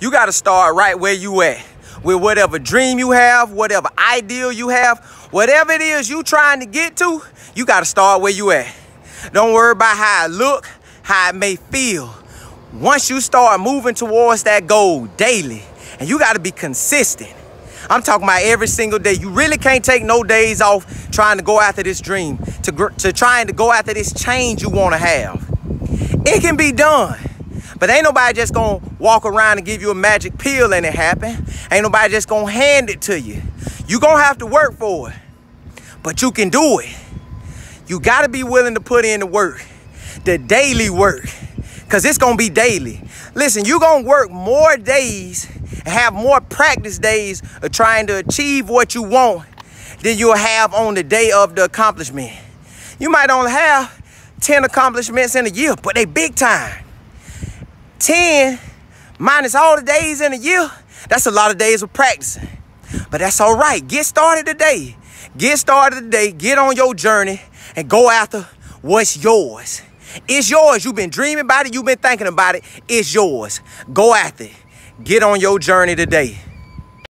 you got to start right where you at with whatever dream you have, whatever ideal you have, whatever it is you trying to get to, you got to start where you at. Don't worry about how it look, how it may feel. Once you start moving towards that goal daily, and you got to be consistent. I'm talking about every single day. You really can't take no days off trying to go after this dream, to, to trying to go after this change you want to have. It can be done. But ain't nobody just gonna walk around and give you a magic pill and it happen. Ain't nobody just gonna hand it to you. You gonna have to work for it, but you can do it. You gotta be willing to put in the work, the daily work, cause it's gonna be daily. Listen, you gonna work more days and have more practice days of trying to achieve what you want than you'll have on the day of the accomplishment. You might only have 10 accomplishments in a year, but they big time. 10 minus all the days in a year, that's a lot of days of practicing. But that's all right. Get started today. Get started today. Get on your journey and go after what's yours. It's yours. You've been dreaming about it. You've been thinking about it. It's yours. Go after it. Get on your journey today.